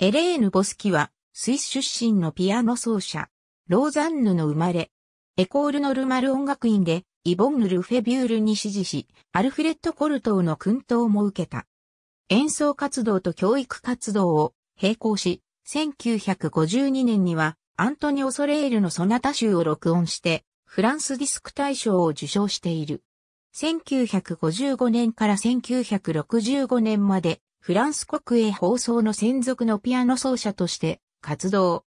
エレーヌ・ボスキは、スイス出身のピアノ奏者、ローザンヌの生まれ、エコール・ノルマル音楽院で、イボンヌ・ルフェビュールに支持し、アルフレッド・コルトーの訓導も受けた。演奏活動と教育活動を並行し、1952年には、アントニオ・ソレールのソナタ集を録音して、フランスディスク大賞を受賞している。1955年から1965年までフランス国営放送の専属のピアノ奏者として活動。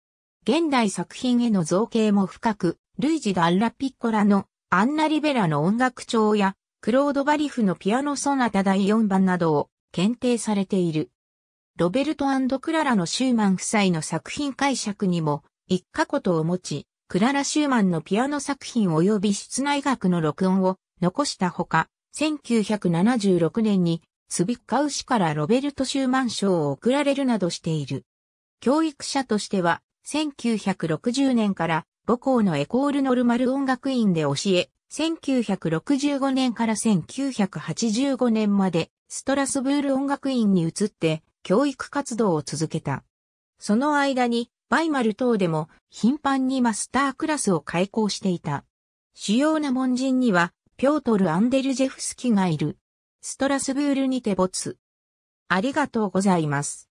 現代作品への造形も深く、ルイジ・ダン・ラ・ピッコラのアンナ・リベラの音楽帳やクロード・バリフのピアノソナタ第4番などを検定されている。ロベルトクララのシューマン夫妻の作品解釈にも一過ことを持ち、クララ・シューマンのピアノ作品及び室内楽の録音を残したほか、1976年にスビッカウ氏からロベルト・シューマン賞を贈られるなどしている。教育者としては、1960年から母校のエコール・ノルマル音楽院で教え、1965年から1985年までストラスブール音楽院に移って教育活動を続けた。その間にバイマル等でも頻繁にマスタークラスを開講していた。主要な門人にはピョートル・アンデルジェフスキがいる。ストラスブールにて没。ありがとうございます。